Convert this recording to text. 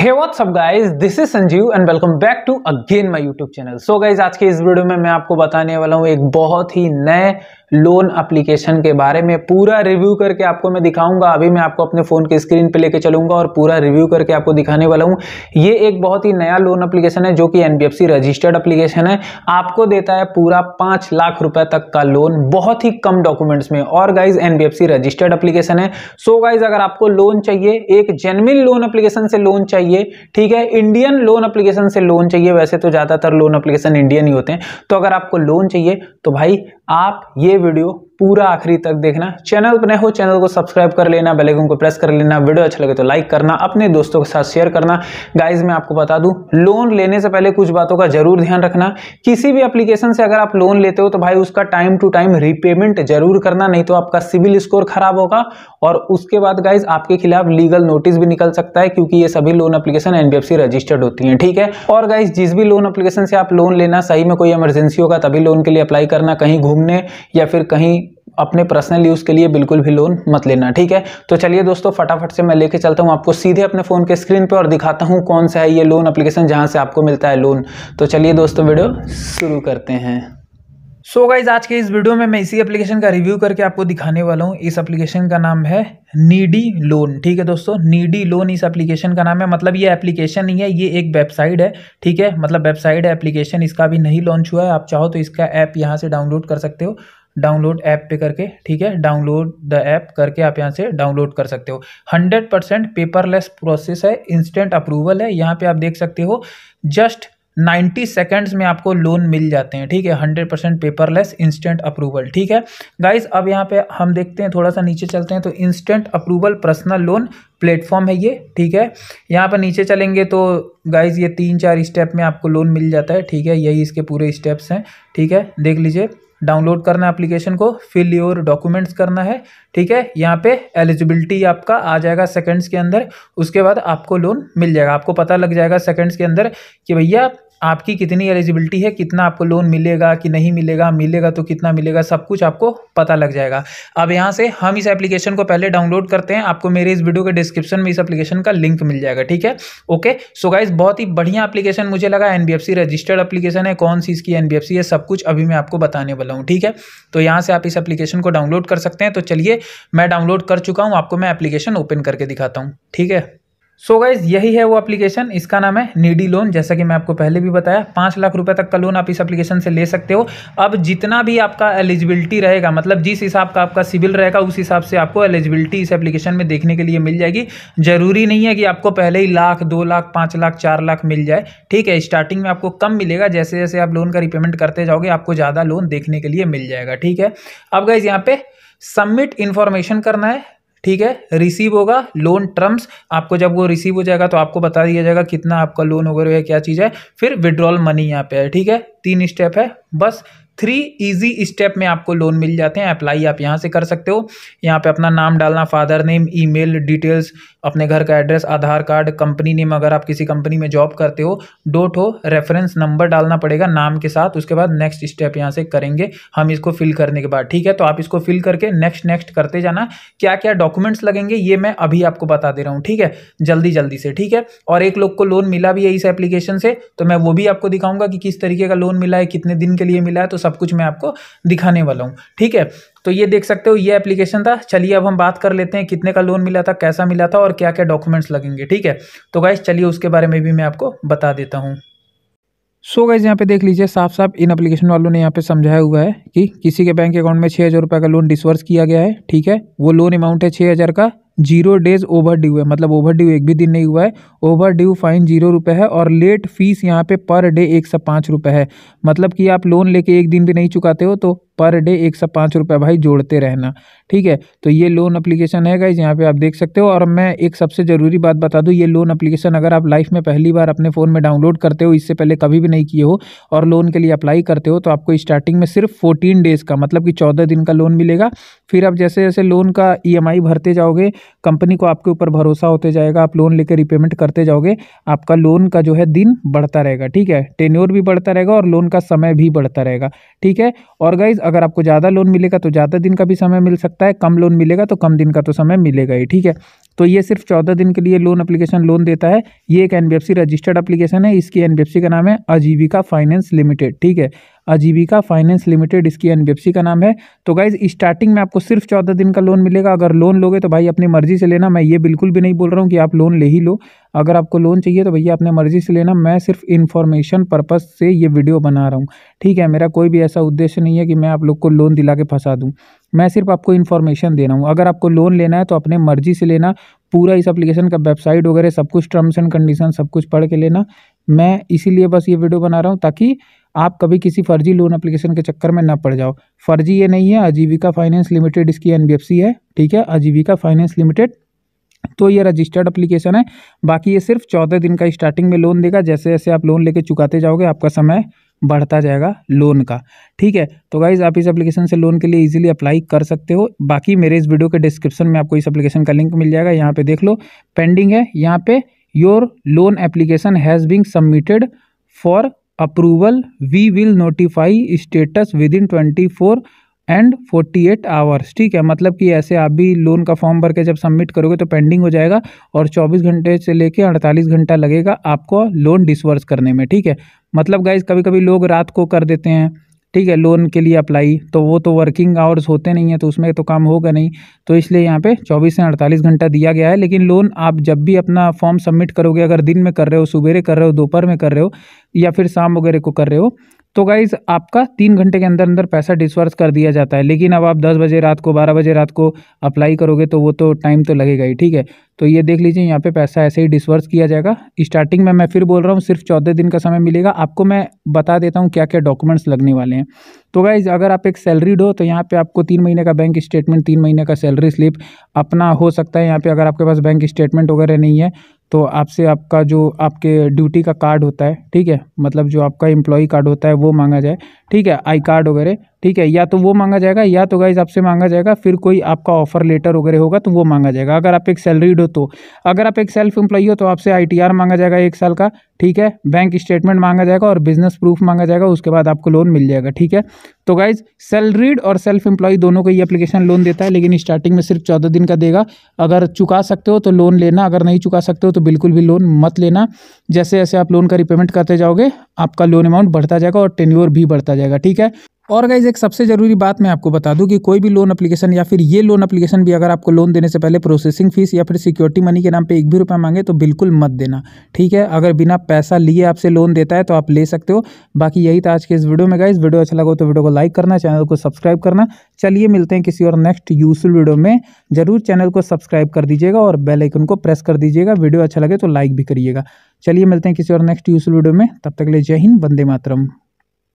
hey what's up guys this is Sanjeev and welcome back to again my YouTube channel so guys आज के इस video में मैं आपको बताने वाला हूँ एक बहुत ही नए लोन अप्लीकेशन के बारे में पूरा रिव्यू करके आपको मैं दिखाऊंगा अभी मैं आपको अपने फ़ोन के स्क्रीन पे लेके चलूंगा और पूरा रिव्यू करके आपको दिखाने वाला हूँ ये एक बहुत ही नया लोन एप्लीकेशन है जो कि एन रजिस्टर्ड अप्लीकेशन है आपको देता है पूरा पांच लाख रुपए तक का लोन बहुत ही कम डॉक्यूमेंट्स में और गाइज एन रजिस्टर्ड अप्लीकेशन है सो गाइज अगर आपको लोन चाहिए एक जेनविन लोन अप्लीकेशन से लोन चाहिए ठीक है इंडियन लोन अप्लीकेशन से लोन चाहिए वैसे तो ज़्यादातर लोन अप्लीकेशन इंडियन ही होते हैं तो अगर आपको लोन चाहिए तो भाई आप ये वीडियो पूरा आखिरी तक देखना चैनल पर नए हो चैनल को सब्सक्राइब कर लेना आइकन को प्रेस कर लेना वीडियो अच्छा लगे तो लाइक करना अपने दोस्तों के साथ शेयर करना गाइज मैं आपको बता दूं लोन लेने से पहले कुछ बातों का जरूर ध्यान रखना किसी भी एप्लीकेशन से अगर आप लोन लेते हो तो भाई उसका टाइम टू टाइम रीपेमेंट जरूर करना नहीं तो आपका सिविल स्कोर खराब होगा और उसके बाद गाइज आपके खिलाफ लीगल नोटिस भी निकल सकता है क्योंकि ये सभी लोन एप्लीकेशन एनबीएफसी रजिस्टर्ड होती है ठीक है और गाइज जिस भी लोन एप्लीकेशन से आप लोन लेना सही में कोई इमरजेंसी होगा तभी लोन के लिए अप्लाई करना कहीं घूमने या फिर कहीं अपने पर्सनल यूज़ के लिए बिल्कुल भी लोन मत लेना ठीक है तो चलिए दोस्तों फटाफट से मैं लेके चलता हूँ आपको सीधे अपने फ़ोन के स्क्रीन पे और दिखाता हूँ कौन सा है ये लोन एप्लीकेशन जहाँ से आपको मिलता है लोन तो चलिए दोस्तों वीडियो शुरू करते हैं सो so गाइज आज के इस वीडियो में मैं इसी एप्लीकेशन का रिव्यू करके आपको दिखाने वाला हूँ इस एप्लीकेशन का नाम है नीडी लोन ठीक है दोस्तों नीडी लोन इस एप्लीकेशन का नाम है मतलब ये एप्लीकेशन नहीं है ये एक वेबसाइट है ठीक है मतलब वेबसाइट है एप्लीकेशन इसका भी नहीं लॉन्च हुआ है आप चाहो तो इसका ऐप यहाँ से डाउनलोड कर सकते हो डाउनलोड ऐप पे करके ठीक है डाउनलोड द ऐप करके आप यहाँ से डाउनलोड कर सकते हो 100 परसेंट पेपरलेस प्रोसेस है इंस्टेंट अप्रूवल है यहाँ पे आप देख सकते हो जस्ट 90 सेकेंड्स में आपको लोन मिल जाते हैं ठीक है 100 परसेंट पेपरलेस इंस्टेंट अप्रूवल ठीक है गाइस अब यहाँ पे हम देखते हैं थोड़ा सा नीचे चलते हैं तो instant approval personal loan platform है ये ठीक है यहाँ पर नीचे चलेंगे तो गाइस ये तीन चार स्टेप में आपको लोन मिल जाता है ठीक है यही इसके पूरे स्टेप्स हैं ठीक है देख लीजिए डाउनलोड करना है एप्लीकेशन को फिल योर डॉक्यूमेंट्स करना है ठीक है यहाँ पे एलिजिबिलिटी आपका आ जाएगा सेकंड्स के अंदर उसके बाद आपको लोन मिल जाएगा आपको पता लग जाएगा सेकंड्स के अंदर कि भैया आपकी कितनी एलिजिबिलिटी है कितना आपको लोन मिलेगा कि नहीं मिलेगा मिलेगा तो कितना मिलेगा सब कुछ आपको पता लग जाएगा अब यहाँ से हम इस एप्लीकेशन को पहले डाउनलोड करते हैं आपको मेरे इस वीडियो के डिस्क्रिप्शन में इस एप्लीकेशन का लिंक मिल जाएगा ठीक है ओके सो गाइज बहुत ही बढ़िया एप्लीकेशन मुझे लगा एन रजिस्टर्ड एप्लीकेशन है कौन सी इसकी एन है सब कुछ अभी मैं आपको बताने वाला हूँ ठीक है तो यहाँ से आप इस एप्लीकेशन को डाउनलोड कर सकते हैं तो चलिए मैं डाउनलोड कर चुका हूँ आपको मैं एप्लीकेशन ओपन करके दिखाता हूँ ठीक है सो so गाइज यही है वो एप्लीकेशन इसका नाम है नीडी लोन जैसा कि मैं आपको पहले भी बताया पाँच लाख रुपए तक का लोन आप इस एप्लीकेशन से ले सकते हो अब जितना भी आपका एलिजिबिलिटी रहेगा मतलब जिस हिसाब का आपका सिविल रहेगा उस हिसाब से आपको एलिजिबिलिटी इस एप्लीकेशन में देखने के लिए मिल जाएगी जरूरी नहीं है कि आपको पहले ही लाख दो लाख पाँच लाख चार लाख मिल जाए ठीक है स्टार्टिंग में आपको कम मिलेगा जैसे जैसे आप लोन का रिपेमेंट करते जाओगे आपको ज़्यादा लोन देखने के लिए मिल जाएगा ठीक है अब गाइज यहाँ पे सबमिट इन्फॉर्मेशन करना है ठीक है रिसीव होगा लोन टर्म्स आपको जब वो रिसीव हो जाएगा तो आपको बता दिया जाएगा कितना आपका लोन वगैरह है क्या चीज़ है फिर विड्रॉल मनी यहाँ पे है ठीक है तीन स्टेप है बस थ्री इजी स्टेप में आपको लोन मिल जाते हैं अप्लाई आप यहाँ से कर सकते हो यहाँ पे अपना नाम डालना फादर नेम ईमेल डिटेल्स अपने घर का address Aadhaar card company name अगर आप किसी कंपनी में जॉब करते हो डोट हो रेफरेंस नंबर डालना पड़ेगा नाम के साथ उसके बाद नेक्स्ट स्टेप यहाँ से करेंगे हम इसको फिल करने के बाद ठीक है तो आप इसको फिल करके नेक्स्ट नेक्स्ट करते जाना क्या क्या डॉक्यूमेंट्स लगेंगे ये मैं अभी आपको बता दे रहा हूँ ठीक है जल्दी जल्दी से ठीक है और एक लोग को लोन मिला भी है इस एप्लीकेशन से तो मैं वो भी आपको दिखाऊंगा कि किस तरीके का लोन मिला है कितने दिन के लिए मिला है तो सब कुछ मैं आपको दिखाने वाला हूँ ठीक है तो ये देख सकते हो ये एप्लीकेशन था चलिए अब हम बात कर लेते हैं कितने का लोन मिला था कैसा मिला था और क्या क्या डॉक्यूमेंट्स लगेंगे ठीक है तो गाइज चलिए उसके बारे में भी मैं आपको बता देता हूँ सो so गाइज यहाँ पे देख लीजिए साफ साफ इन एप्लीकेशन वालों ने यहाँ पे समझाया हुआ है कि किसी के बैंक अकाउंट में छः हज़ार रुपये का लोन डिसवर्स किया गया है ठीक है वो लोन अमाउंट है छः हज़ार का जीरो डेज ओवर ड्यू है मतलब ओवर ड्यू एक भी दिन नहीं हुआ है ओवर ड्यू फाइन जीरो रुपये है और लेट फीस यहाँ पे पर डे एक सौ पाँच रुपये है मतलब कि आप लोन लेके एक दिन भी नहीं चुकाते हो तो पर डे एक सौ पाँच रुपये भाई जोड़ते रहना ठीक है तो ये लोन अप्लीकेशन है गाइज यहाँ पे आप देख सकते हो और मैं एक सबसे ज़रूरी बात बता दूँ ये लोन अप्लीकेशन अगर आप लाइफ में पहली बार अपने फ़ोन में डाउनलोड करते हो इससे पहले कभी भी नहीं किए हो और लोन के लिए अप्लाई करते हो तो आपको स्टार्टिंग में सिर्फ फोर्टीन डेज़ का मतलब कि चौदह दिन का लोन मिलेगा फिर आप जैसे जैसे लोन का ई e भरते जाओगे कंपनी को आपके ऊपर भरोसा होते जाएगा आप लोन लेकर रिपेमेंट करते जाओगे आपका लोन का जो है दिन बढ़ता रहेगा ठीक है टेन्योर भी बढ़ता रहेगा और लोन का समय भी बढ़ता रहेगा ठीक है और गाइज अगर आपको ज़्यादा लोन मिलेगा तो ज़्यादा दिन का भी समय मिल सकता है कम लोन मिलेगा तो कम दिन का तो समय मिलेगा ही ठीक है तो ये सिर्फ चौदह दिन के लिए लोन अप्लीकेशन लोन देता है ये एक एन रजिस्टर्ड अप्लीकेशन है इसकी एन का नाम है आजीविका फाइनेंस लिमिटेड ठीक है आजीविका फाइनेंस लिमिटेड इसकी एन का नाम है तो गाइज स्टार्टिंग में आपको सिर्फ चौदह दिन का लोन मिलेगा अगर लोन लोगे तो भाई अपनी मर्जी से लेना मैं ये बिल्कुल भी नहीं बोल रहा हूँ कि आप लोन ले ही लो अगर आपको लोन चाहिए तो भैया अपने मर्जी से लेना मैं सिर्फ इन्फॉर्मेशन पर्पज़ से ये वीडियो बना रहा हूँ ठीक है मेरा कोई भी ऐसा उद्देश्य नहीं है कि मैं आप लोग को लोन दिला के फंसा दूँ मैं सिर्फ आपको इन्फॉर्मेशन दे रहा हूँ अगर आपको लोन लेना है तो अपने मर्जी से लेना पूरा इस अप्लीकेशन का वेबसाइट वगैरह सब कुछ टर्म्स एंड कंडीशन सब कुछ पढ़ के लेना मैं इसीलिए बस ये वीडियो बना रहा हूँ ताकि आप कभी किसी फर्जी लोन एप्लीकेशन के चक्कर में ना पड़ जाओ फर्जी ये नहीं है आजीविका फाइनेंस लिमिटेड इसकी एनबीएफसी है ठीक है आजीविका फाइनेंस लिमिटेड तो ये रजिस्टर्ड एप्लीकेशन है बाकी ये सिर्फ चौदह दिन का स्टार्टिंग में लोन देगा जैसे जैसे आप लोन लेके चुकाते जाओगे आपका समय बढ़ता जाएगा लोन का ठीक है तो गाइज़ आप इस एप्लीकेशन से लोन के लिए इजीली अप्लाई कर सकते हो बाकी मेरे इस वीडियो के डिस्क्रिप्शन में आपको इस एप्लीकेशन का लिंक मिल जाएगा यहाँ पे देख लो पेंडिंग है यहाँ पे your loan application has been submitted for approval we will notify status within twenty four and forty eight hours ठीक है मतलब कि ऐसे आप भी लोन का फॉर्म भर के जब सबमिट करोगे तो पेंडिंग हो जाएगा और चौबीस घंटे से लेके अड़तालीस घंटा लगेगा आपको लोन डिसवर्स करने में ठीक है मतलब गाइज कभी कभी लोग रात को कर देते हैं ठीक है लोन के लिए अप्लाई तो वो तो वर्किंग आवर्स होते नहीं है तो उसमें तो काम होगा नहीं तो इसलिए यहाँ पे 24 से 48 घंटा दिया गया है लेकिन लोन आप जब भी अपना फॉर्म सबमिट करोगे अगर दिन में कर रहे हो सुबेरे कर रहे हो दोपहर में कर रहे हो या फिर शाम वगैरह को कर रहे हो तो गाइज़ आपका तीन घंटे के अंदर अंदर पैसा डिसवर्स कर दिया जाता है लेकिन अब आप दस बजे रात को बारह बजे रात को अप्लाई करोगे तो वो तो टाइम तो लगेगा ही ठीक है तो ये देख लीजिए यहाँ पे पैसा ऐसे ही डिसवर्स किया जाएगा स्टार्टिंग में मैं फिर बोल रहा हूँ सिर्फ चौदह दिन का समय मिलेगा आपको मैं बता देता हूँ क्या क्या डॉक्यूमेंट्स लगने वाले हैं तो गाइज़ अगर आप एक सैलरीड हो तो यहाँ पर आपको तीन महीने का बैंक स्टेटमेंट तीन महीने का सैलरी स्लिप अपना हो सकता है यहाँ पे अगर आपके पास बैंक स्टेटमेंट वगैरह नहीं है तो आपसे आपका जो आपके ड्यूटी का कार्ड होता है ठीक है मतलब जो आपका एम्प्लॉई कार्ड होता है वो मांगा जाए ठीक है आई कार्ड वगैरह ठीक है या तो वो मांगा जाएगा या तो गाइज आपसे मांगा जाएगा फिर कोई आपका ऑफर लेटर वगैरह होगा तो वो मांगा जाएगा अगर आप एक सैलरीड हो तो अगर आप एक सेल्फ एम्प्लॉई हो तो आपसे आईटीआर मांगा जाएगा एक साल का ठीक है बैंक स्टेटमेंट मांगा जाएगा और बिजनेस प्रूफ मांगा जाएगा उसके बाद आपको लोन मिल जाएगा ठीक है तो गाइज सैलरीड और सेल्फ एम्प्लॉय दोनों को ये अपलीकेशन लोन देता है लेकिन स्टार्टिंग में सिर्फ चौदह दिन का देगा अगर चुका सकते हो तो लोन लेना अगर नहीं चुका सकते हो तो बिल्कुल भी लोन मत लेना जैसे जैसे आप लोन का रिपेमेंट करते जाओगे आपका लोन अमाउंट बढ़ता जाएगा और टेन्योर भी बढ़ता जाएगा ठीक है और गाइज एक सबसे ज़रूरी बात मैं आपको बता दूं कि कोई भी लोन एप्लीकेशन या फिर ये लोन एप्लीकेशन भी अगर आपको लोन देने से पहले प्रोसेसिंग फीस या फिर सिक्योरिटी मनी के नाम पे एक भी रुपया मांगे तो बिल्कुल मत देना ठीक है अगर बिना पैसा लिए आपसे लोन देता है तो आप ले सकते हो बाकी यही था आज के इस वीडियो में गाइज वीडियो अच्छा लगा तो वीडियो को लाइक करना चैनल को सब्सक्राइब करना चलिए मिलते हैं किसी और नेक्स्ट यूजफुल वीडियो में ज़रूर चैनल को सब्सक्राइब कर दीजिएगा और बेलाइकन को प्रेस कर दीजिएगा वीडियो अच्छा लगे तो लाइक भी करिएगा चलिए मिलते हैं किसी और नेक्स्ट यूजफुल वीडियो में तब तक ले जय हिंद वंदे मातरम